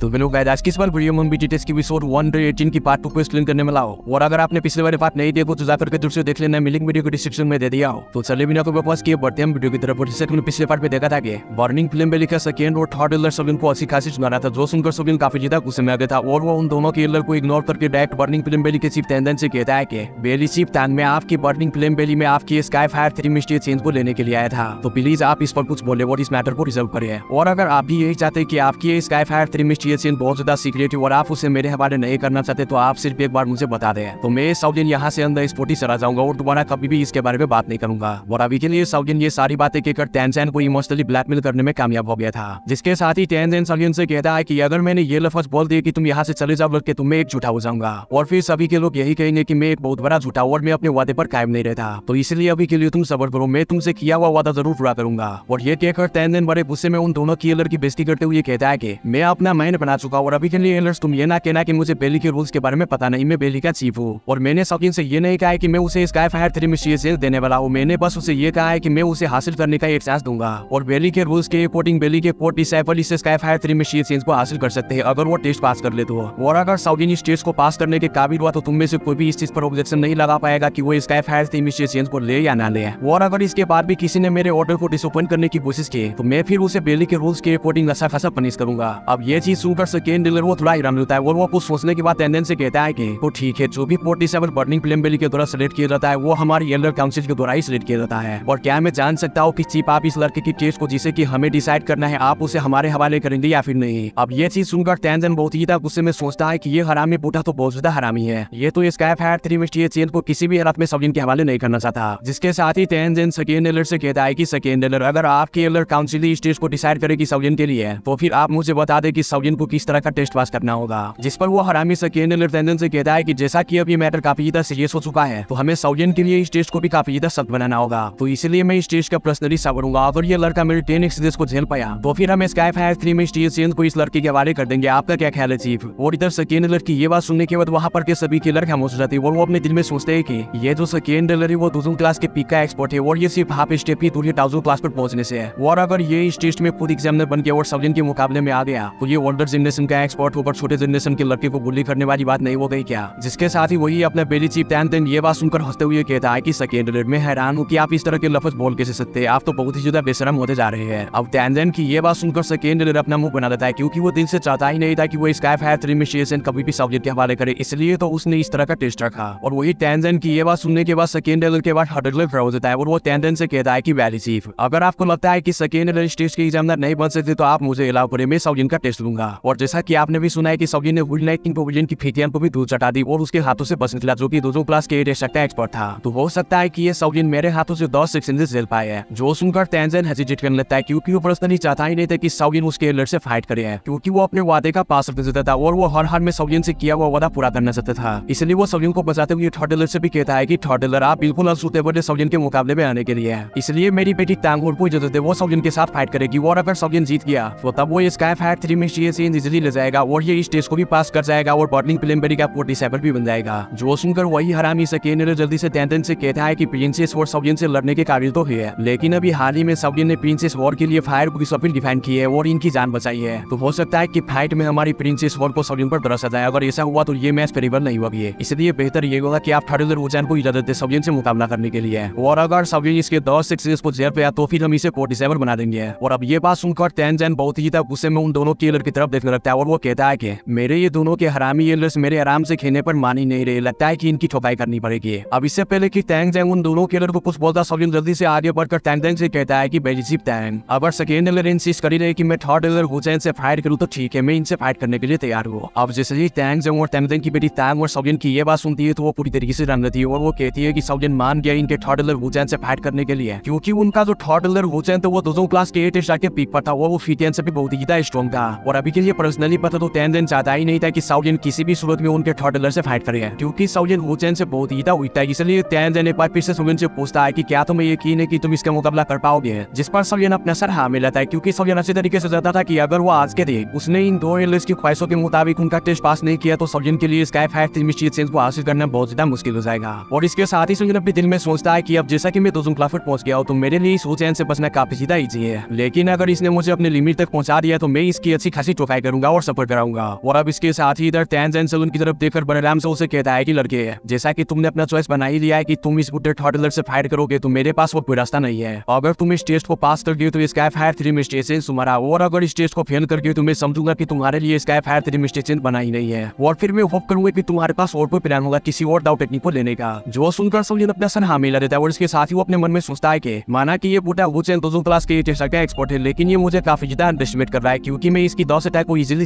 तो मेरे गाइस आज किस बार वीडियो में बीटी टेस्ट की विशोर एपिसोड एटीन की पार्ट टू को स्क्रीन करने मिला हो और अगर आपने पिछले बार पार्ट नहीं देखो तो जाकर के दूर से देख लेना मैं लिंक वीडियो को डिस्क्रिप्शन में दे दिया हो तो चले बिना को वापस किए बढ़ते हम वीडियो की तरफ जैसे हमने पिछले पार्ट में देखा था कि बर्निंग फिल्म में लिखा सेकंड और थर्ड एलर सबिन को अच्छी खासी सुना था जो सुनकर सबिन काफी जीता गुस्से में आ गया था और वो उन दोनों के एलर को इग्नोर करके डायरेक्ट बर्निंग फिल्म बेली के सिर्फ तैंदन से कहता है कि बेली सिर्फ तान में आपकी बर्निंग फिल्म बेली में आपकी sky fire three misty change को लेने के लिए आया था तो प्लीज आप इस पर कुछ बोले वो इस मैटर को रिजर्व करे और अगर आप भी यही चाहते की आपकी स्काई फायर थ्री मिस्टी ये सीन बहुत ज्यादा सीक्रेट है और आप उसे मेरे हवाले नहीं करना चाहते तो आप सिर्फ एक बार मुझे बता दें तो मैं साउथ साउदिन यहाँ से अंदर स्पोटी चला जाऊंगा और दोबारा कभी भी इसके बारे में बात नहीं करूंगा और अभी के लिए साउदिन ये सारी बातें कहकर टेंजेन को इमोशनली ब्लैकमेल करने में कामयाब हो गया था जिसके साथ ही टेंजेन साउदिन से कहता है की अगर मैंने ये लफज बोल दिया की तुम यहाँ से चले जाओ बल्कि तुम मैं एक झूठा हो जाऊंगा और फिर सभी के लोग यही कहेंगे की मैं एक बहुत बड़ा झूठा और मैं अपने वादे पर कायम नहीं रहता तो इसलिए अभी के लिए तुम सबर करो मैं तुमसे किया हुआ वादा जरूर पूरा करूंगा और ये कहकर टैनजैन बड़े गुस्से में उन दोनों की लड़की बेस्ती करते हुए कहता है की मैं अपना माइन एजेंट बना चुका और अभी के लिए एलर्स तुम ये ना कहना कि मुझे बेली के रूल्स के बारे में पता नहीं मैं बेली का चीफ हूँ और मैंने शौकीन से ये नहीं कहा है कि मैं उसे स्काई फायर थ्री में सेल देने वाला हूँ मैंने बस उसे ये कहा है कि मैं उसे हासिल करने का एक चांस दूंगा और बेली के रूल्स के अकॉर्डिंग बेली के फोर्ट डिसाइपल इसे स्काई फायर थ्री में सीएसएल को हासिल कर सकते हैं अगर वो टेस्ट पास कर ले तो और अगर शौकीन इस टेस्ट को पास करने के काबिल हुआ तो तुम में से कोई भी इस चीज पर ऑब्जेक्शन नहीं लगा पाएगा की वो स्काई फायर थ्री मिशी सीएसएल को ले या ना ले और अगर इसके बाद भी किसी ने मेरे ऑर्डर को डिसोपन करने की कोशिश की तो मैं फिर उसे बेली के रूल्स के अकॉर्डिंग अच्छा खासा पनिश करूंगा अब ये चीज सुपर सेकेंड डिलर वो थोड़ा हिरान होता है और वो कुछ सोचने के बाद से कहता है की वो तो ठीक है जो भी forty seven burning film valley के द्वारा सिलेक्ट किया जाता है वो हमारी एल्डर काउंसिल के द्वारा ही सिलेक्ट किया जाता है और क्या मैं जान सकता हूँ की चीप आप इस लड़के की टेस्ट को जिसे की हमें डिसाइड करना है आप उसे हमारे हवाले करेंगे या फिर नहीं अब ये चीज सुनकर तेंदन बहुत ही था गुस्से में सोचता है की ये हरामी बूटा तो बहुत ज्यादा हरामी है ये तो इसका फायर थ्री में चेन को किसी भी हालत में सबलिन के हवाले नहीं करना चाहता जिसके साथ ही तेंदन सेकेंड एलर से कहता है की सेकेंड एलर अगर आपकी एलर काउंसिल इस टेस्ट को डिसाइड करेगी की सबलिन के लिए तो फिर आप मुझे बता दे की सबलिन को किस तरह का टेस्ट पास करना होगा जिस पर वो हरामी सकीन से कहता है कि जैसा कि अब ये मैटर काफी ज्यादा सीरियस हो चुका है तो हमें सौजन के लिए इस टेस्ट को भी काफी ज्यादा सख्त बनाना होगा तो इसलिए मैं इस टेस्ट का पर्सनली सावरूंगा अगर ये लड़का मेरे टेन एक्सरसाइज को झेल पाया तो फिर हम स्काई फायर थ्री में स्टेज चेंज को इस लड़की के हवाले कर देंगे आपका क्या ख्याल है चीफ और इधर सकेन डलर की ये बात सुनने के बाद वहाँ पर के सभी के खामोश हो जाते हैं और वो अपने दिल में सोचते है की ये जो सकेन डलर है वो दूसरी क्लास के पिक का एक्सपर्ट है और ये सिर्फ हाफ स्टेप ही दूरी टाउजो क्लास पर पहुंचने से है और अगर ये इस टेस्ट में खुद एग्जामिनर बन गया और सवजन के मुकाबले में आ गया तो ये वर्ल्ड अदर जनरेशन का एक्सपर्ट ऊपर छोटे जनरेशन तो के लड़के को बुली करने वाली बात नहीं हो गई क्या जिसके साथ ही वही अपने बेली चीप तैन तेन ये बात सुनकर हंसते हुए कहता है की सेकेंड रेट में हैरान हूँ की आप इस तरह के लफज बोल कैसे सकते आप तो बहुत ही ज्यादा बेसरम होते जा रहे हैं अब टैन की ये बात सुनकर सेकेंड रेट अपना मुंह बना देता है क्यूँकी वो दिल से चाहता ही नहीं था की वो स्काई फायर थ्री में शेसन कभी भी सब्जेक्ट के हवाले करे इसलिए तो उसने इस तरह का टेस्ट रखा और वही टैंजन की ये बात सुनने के बाद सेकेंड रेलर के बाद हटगल खड़ा हो जाता है और वो टैंजन से कहता है की वैली चीफ अगर आपको लगता है की सेकेंड रेलर टेस्ट के एग्जाम नहीं बन सकते तो आप मुझे अलाउ करें मैं सब इनका टेस्ट लूंगा और जैसा कि आपने भी सुना है कि सौगी ने वुड नाइट किंग पवेलियन की फेटियन को भी दूर चटा दी और उसके हाथों से बस निकला जो कि दो क्लास के एडेस का एक्सपर्ट था तो हो सकता है कि ये सौगिन मेरे हाथों से दस सेक्शन जेल पाए हैं जो सुनकर तेंजन हेजिटेट करने लगता है क्योंकि वो प्रश्न पर्सनली चाहता ही नहीं था कि सौगिन उसके एलर से फाइट करे हैं क्योंकि वो अपने वादे का पास रखने चाहता था और वो हर हाल में सौगिन से किया हुआ वादा पूरा करना चाहता था इसलिए वो सौगिन को बचाते हुए थर्ड एलर से भी कहता है की थर्ड एलर आप बिल्कुल अनसूटेबल है सौगिन के मुकाबले में आने के लिए इसलिए मेरी बेटी तांगोर को जो है वो सौगिन के साथ फाइट करेगी और अगर सौगिन जीत गया तो तब वो स्काई फायर थ्री में सी चेंज इजिली ले जाएगा और ये इस टेस्ट को भी पास कर जाएगा और बॉटलिंग प्लेमबेरी का फोर्टी सेवन भी बन जाएगा जो सुनकर वही हरामी सकेन जल्दी से तैंतन से कहता है की प्रिंसेस और सबियन से लड़ने के काबिल तो है लेकिन अभी हाल ही में सबियन ने प्रिंसेस वॉर के लिए फायर बुक सफल डिफाइन की है और इनकी जान बचाई है तो हो सकता है की फाइट में हमारी प्रिंसेस वॉर को सबियन पर दरसा जाए अगर ऐसा हुआ तो ये मैच फेरेबल नहीं हुआ है इसलिए बेहतर ये होगा की आप थर्डर उजैन को इजाजत दे सबियन से मुकाबला करने के लिए और अगर सबियन इसके दस सिक्स को जेल पे तो फिर हम इसे फोर्टी बना देंगे और अब ये बात सुनकर तैनजैन बहुत ही था गुस्से में उन दोनों किलर की तरफ तरफ देखने लगता है और वो कहता है कि मेरे ये दोनों के हरामी ये लस मेरे आराम से खेलने पर मान ही नहीं रहे लगता है कि इनकी छुपाई करनी पड़ेगी अब इससे पहले कि टैंग जैंग उन दोनों के को कुछ बोलता सब जल्दी से आगे बढ़कर टैंग जैंग से कहता है की बेजीप टैंग अगर सेकेंड एलर इंसिस्ट करी रहे की मैं थर्ड एलर हुसैन से फाइट करूँ तो ठीक है मैं इनसे फाइट करने के लिए तैयार हूँ अब जैसे ही टैंग जैंग और टैंग की बेटी टैंग और सबजन की ये बात सुनती है तो वो पूरी तरीके से रन रहती है और वो कहती है की सबजन मान गया इनके थर्ड एलर हो से फाइट करने के लिए क्योंकि उनका जो थर्ड एलर हुसैन तो वो दोनों क्लास के एट स्टार के पीक पर था वो फीटियन से भी बहुत ही ज्यादा स्ट्रॉन्ग था और अभी लेकिन ये पर्सनली पता तो तेन दिन चाहता ही नहीं था कि साउजन किसी भी सूरत में उनके थॉटलर से फाइट करे क्योंकि साउलियन हुचैन से बहुत ही था उठता है इसलिए तेन दिन एक बार फिर से सुगन से पूछता है कि क्या तुम्हें यकीन है कि तुम इसका मुकाबला कर पाओगे जिस पर सौजन अपना सर हाँ मिलाता है क्योंकि सौजन अच्छे तरीके से जाता था कि अगर वो आज के दिन उसने इन दो एलिस की ख्वाहिशों के मुताबिक उनका टेस्ट पास नहीं किया तो सौजन के लिए स्काई फायर थ्री चेंज को हासिल करना बहुत ज्यादा मुश्किल हो जाएगा और इसके साथ ही सुजन अपने दिल में सोचता है की अब जैसा की मैं दो दोस्तों क्लाफिट पहुंच गया हूँ तो मेरे लिए इस हुचैन से बचना काफी सीधा ईजी है लेकिन अगर इसने मुझे अपने लिमिट तक पहुंचा दिया तो मैं इसकी अच्छी खासी प्रोफाइल करूंगा और सपोर्ट कराऊंगा और अब इसके साथ ही इधर टैंस एंड सलून की तरफ देखकर बलराम से उसे कहता है की लड़के जैसा की तुमने अपना चॉइस बना ही लिया है की तुम इस बुटेड थॉटलर से फाइट करोगे तो मेरे पास वो कोई रास्ता नहीं है अगर तुम इस टेस्ट को पास कर गए तो स्काई फायर थ्री में स्टेशन तुम्हारा और अगर इस टेस्ट को फेल कर गए तो मैं समझूंगा की तुम्हारे लिए स्काई फायर थ्री में स्टेशन बना ही नहीं है और फिर मैं होप करूंगा की तुम्हारे पास और कोई प्लान होगा किसी और दाव टेक्निक को लेने का जो सुनकर सलून अपना सन हाँ मिला देता है और इसके साथ ही वो अपने मन में सोचता है की माना की ये बुटा वो चेन दो क्लास के एक्सपर्ट है लेकिन ये मुझे काफी ज्यादा अंडरस्टिमेट कर रहा है क्योंकि मैं इसकी दस अटैक को इजिली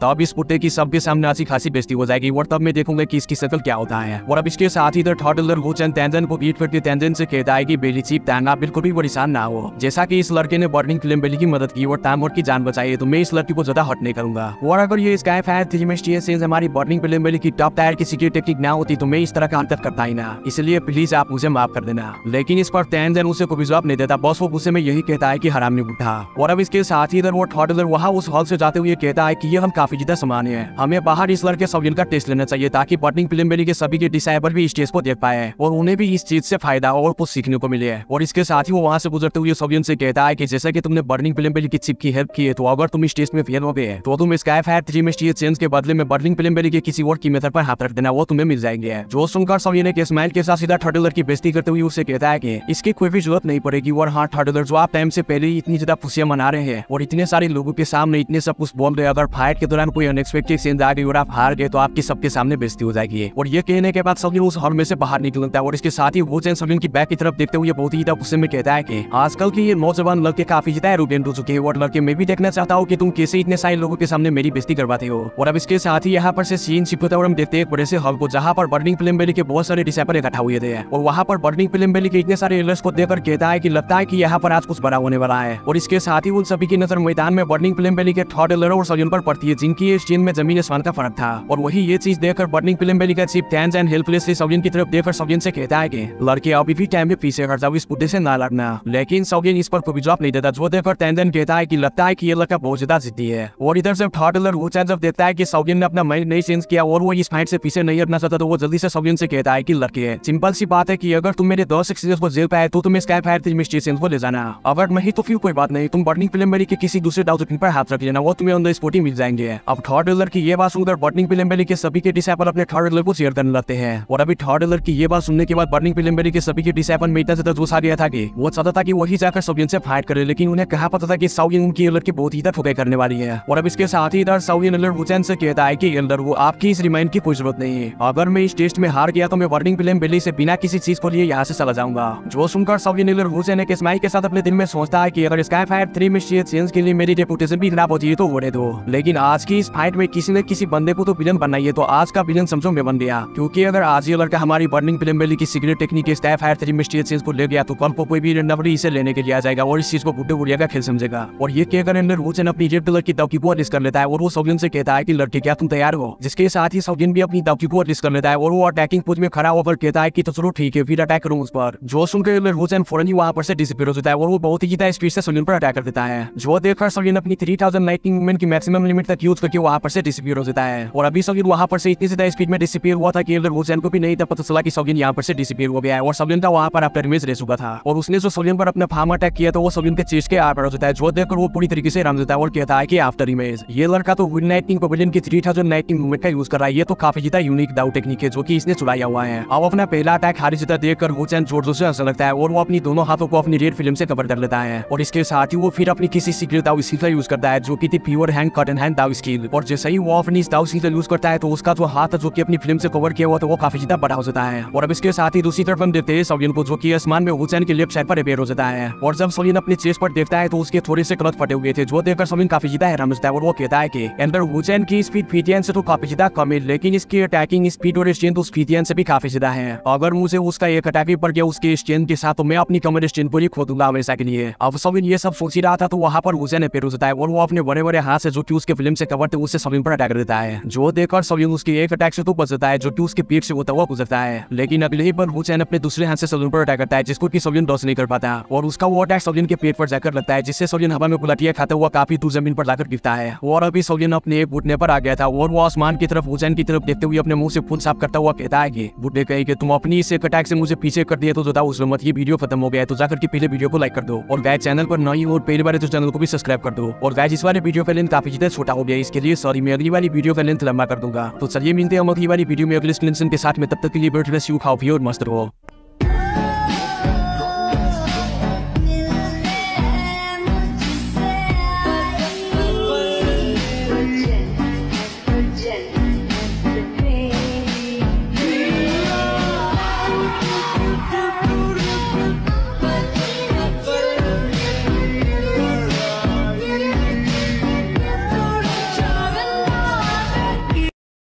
तो अब इस पुट्टे की सबके सामने आसी खासी बेस्ती हो जाएगी और तब मैं देखूंगा कि इसकी शक्ल क्या होता है और अब इसके साथ ही इधर टर्टलर वुचन तेंजन को बीट करके तेंजन से कहता है की बेली चीप तैना बिल्कुल भी परेशान ना हो जैसा की इस लड़के ने बर्निंग फिल्म बेली की मदद की और टाइम की जान बचाई तो मैं इस लड़की को ज्यादा हट नहीं करूंगा और अगर ये स्काई फायर थ्री हमारी बर्निंग फिल्म बेली की टॉप टायर की सीक्रेट टेक्निक ना होती तो मैं इस तरह का अंतर करता ही ना इसलिए प्लीज आप मुझे माफ कर देना लेकिन इस पर तेंजन उसे को भी जवाब नहीं देता बस वो गुस्से में यही कहता है की हराम नहीं उठा और अब इसके साथ ही इधर वो थर्ड थॉट वहाँ उस हॉल से जाते करते हुए कहता है कि ये हम काफी ज्यादा सामान्य है हमें बाहर इस लड़के सब का टेस्ट लेना चाहिए ताकि बर्निंग फिल्म के सभी के डिसाइबर भी स्टेज को देख पाए और उन्हें भी इस चीज से फायदा और कुछ सीखने को मिले और इसके साथ ही वो वहाँ से गुजरते हुए सब से कहता है की जैसे की तुमने बर्निंग फिल्म की चिप की हेल्प की है तो अगर तुम स्टेज में फेल हो गए तो तुम स्काई फायर थ्री में स्टेज चेंज के बदले में बर्निंग फिल्म के किसी और की मेथड पर हाथ रख देना वो तुम्हें मिल जाएंगे जो सुनकर सब ने स्माइल के साथ सीधा थर्डलर की बेस्ती करते हुए उसे कहता है की इसकी कोई भी जरूरत नहीं पड़ेगी और हाँ थर्डलर जो आप टाइम से पहले ही इतनी ज्यादा खुशियां मना रहे हैं और इतने सारे लोगों के सामने इतने सब उस बॉम्ब ने अगर फाइट के दौरान कोई अनएक्सपेक्टेड सीन आ गई और आप हार गए तो आपकी सबके सामने बेजती हो जाएगी और ये कहने के बाद सभी उस हॉल में से बाहर निकलता है और इसके साथ ही वो चैन सभी की बैक की तरफ देखते हुए बहुत ही गुस्से में कहता है की आजकल के ये नौजवान लड़के काफी ज्यादा एरोगेंट हो चुके हैं और लड़के मैं भी देखना चाहता हूँ की तुम कैसे इतने सारे लोगों के सामने मेरी बेजती करवाते हो और अब इसके साथ ही यहाँ पर से सीन छिपता और हम देखते हैं बड़े से हॉल को जहाँ पर बर्निंग फिल्म बेली के बहुत सारे डिसेपर इकट्ठा हुए थे और वहाँ पर बर्निंग फिल्म बेली के इतने सारे एलर्स को देखकर कहता है की लगता है की यहाँ पर आज कुछ बड़ा होने वाला है और इसके साथ ही उन सभी की नजर मैदान में बर्निंग फिल्म बेली के थर्ड सेलर और सोलियन पर पड़ती है जिनकी इस चीन में जमीन आसमान का फर्क था और वही ये चीज देखकर बर्निंग फिल्म बेली का चीफ टैंस एंड हेल्पलेस से सोलियन की तरफ देखकर सोलियन से कहता है की लड़के अभी भी टाइम में पीछे हट जाओ इस मुद्दे से ना लड़ना लेकिन सोलियन इस पर कोई जवाब नहीं देता जो देखकर टैंजन कहता है की लगता है की ये लड़का बहुत ज्यादा जीती है और इधर जब थर्ड लर वो चैन जब देखता है की सोलियन ने अपना माइंड नहीं चेंज किया और वो इस फाइट से पीछे नहीं हटना चाहता तो वो जल्दी से सोलियन से कहता है की लड़के सिंपल सी बात है की अगर तुम मेरे दस एक्सीडेंट को जेल पाए तो तुम्हें स्कैप फायर थी को ले जाना अगर नहीं तो फिर कोई बात नहीं तुम बर्निंग फिल्म मेरी के किसी दूसरे डाउट पर हाथ रख लेना वो तुम्हें में ऑन द स्पोर्टिंग मिल जाएंगे अब थर्ड रेलर की ये बात सुनकर बर्निंग पिलम्बेली के सभी के डिसाइपल अपने थर्ड रेलर को शेयर करने लगते हैं और अभी थर्ड रेलर की ये बात सुनने के बाद बर्निंग पिलम्बेली के सभी के डिसाइपल में इतना ज्यादा जोश आ गया था कि वो चाहता था कि वही जाकर सौयन से फाइट करे लेकिन उन्हें कहा पता था कि सौयन उनकी एलर की बहुत ही इधर ठोकाई करने वाली है और अब इसके साथ ही इधर सौयन एलर हुसैन से कहता है की एलर वो आपकी इस रिमाइंड की कोई जरूरत नहीं है अगर मैं इस टेस्ट में हार गया तो मैं बर्निंग पिलम्बेली से बिना किसी चीज को लिए यहाँ से चला जाऊंगा जो सुनकर सौयन एलर हुसैन एक स्माइल के साथ अपने दिन में सोचता है की अगर स्काई फायर थ्री में चेंज के लिए मेरी रेपुटेशन भी खराब होती है तो होने दो लेकिन आज की इस फाइट में किसी ने किसी बंदे को तो विलन बनना है तो आज का विलन समझो मैं बन गया क्योंकि अगर आज ये लड़का हमारी बर्निंग फिल्म बेली की सीक्रेट टेक्निक के हायर थ्री मिस्ट्री चीज को ले गया तो कल को कोई भी नबड़ी इसे लेने के लिए आ जाएगा और इस चीज को गुड्डे बुढ़िया का खेल समझेगा और ये क्या करें रोचन अपनी रेड कलर की दबकी को रिस्क कर लेता है और वो सौगिन से कहता है की लड़की क्या तुम तैयार हो जिसके साथ ही सौगिन भी अपनी दबकी को रिस्क कर लेता है और वो अटैकिंग पोज में खड़ा होकर कहता है की तो चलो ठीक है फिर अटैक करूँ उस पर जो सुनकर रोचन फोरन ही वहाँ पर से डिसअपियर हो जाता है और वो बहुत ही ज्यादा स्पीड से सोलिन पर अटैक कर देता है जो देखकर सोलिन अपनी थ्री थाउजेंड लाइटिंग मूवमेंट की मैक्सिमम लिमिट तक यूज करके वहाँ पर से डिसअपियर हो जाता है और अभी सौगिन वहाँ पर से इतनी ज्यादा स्पीड में डिसअपियर हुआ था कि अगर हुसैन को भी नहीं था पता चला कि सौगिन यहाँ पर से डिसअपियर हो गया है और सौगिन का वहाँ पर अपना रिमेज रह चुका था और उसने जो सौगिन पर अपना फार्म अटैक किया था वो सौगिन के चीज के आर पर हो जाता है जो देखकर वो पूरी तरीके से राम जाता है और कहता है की आफ्टर इमेज ये लड़का तो विन नाइटिंग पवेलियन की थ्री थाउजेंड नाइटिंग मूवमेंट का यूज कर रहा है ये तो काफी ज्यादा यूनिक दाउ टेक्निक है जो की इसने चुराया हुआ है अब अपना पहला अटैक हारी जीता देखकर हुसैन जोर जोर से हंसने लगता है और वो अपनी दोनों हाथों को अपनी रेड फिल्म से कवर कर लेता है और इसके साथ ही वो फिर अपनी किसी सीक्रेट दाउ इसी का यूज करता है जो की pure hand cut and hand skill और जैसे ही वो अपनी दाउ स्किल यूज करता है तो उसका जो हाथ जो की अपनी फिल्म से कवर किया हुआ था तो वो काफी ज्यादा बड़ा हो जाता है और अब इसके साथ ही दूसरी तरफ हम देखते हैं सवियन को जो की आसमान में हुसैन के लेफ्ट साइड पर रिपेयर हो जाता है और जब सोलिन अपने चेस्ट पर देखता है तो उसके थोड़े से कलत फटे हुए थे जो देखकर सोलिन काफी ज्यादा हैरान होता है और वो कहता है की अंदर हुसैन की स्पीड फीटियन से तो काफी ज्यादा कम है लेकिन इसकी अटैकिंग स्पीड और स्ट्रेंथ उस फीटियन से भी काफी ज्यादा है अगर मुझे उसका एक अटैक भी पड़ गया उसके स्ट्रेंथ के साथ तो मैं अपनी कमर स्ट्रेंथ पूरी खो दूंगा हमेशा के लिए अब सविन ये सब सोच ही रहा था तो वहाँ पर हुसैन रिपेयर हो जाता है और वो अपने बड़े बड़े मेरे हाथ से जो कि उसके फिल्म से कवर थे उससे समीम पर अटैक देता है जो देखकर समीम उसके एक अटैक से तो बचता है जो कि उसके पीठ से होता हुआ गुजरता है लेकिन अगले ही पर हुसैन अपने दूसरे हाथ से समीम पर अटैक करता है जिसको की समीम डॉस नहीं कर पाता और उसका वो अटैक समीम के पेट पर जाकर लगता है जिससे समीम हवा में पुलटिया खाते हुआ काफी दूर जमीन पर जाकर गिरता है और अभी समीम अपने एक बुटने पर आ गया था और वो आसमान की तरफ हुसैन की तरफ देखते हुए अपने मुंह से फूल साफ करता हुआ कहता है कि बुढ़े कहे की तुम अपनी इस अटैक से मुझे पीछे कर दिया तो जो उस मत ये वीडियो खत्म हो गया तो जाकर के पहले वीडियो को लाइक कर दो और गाय चैनल पर नई और पहली बार तो चैनल को भी सब्सक्राइब कर दो और गाय जिस बारे वीडियो का लेंथ काफी ज्यादा छोटा हो गया इसके लिए सॉरी मैं अगली वाली वीडियो का लेंथ लंबा कर दूंगा तो चलिए मिलते हैं हम अगली वाली वीडियो में अगले स्क्रीन के साथ में तब तक के लिए बैठ रहे खाओ और मस्त रहो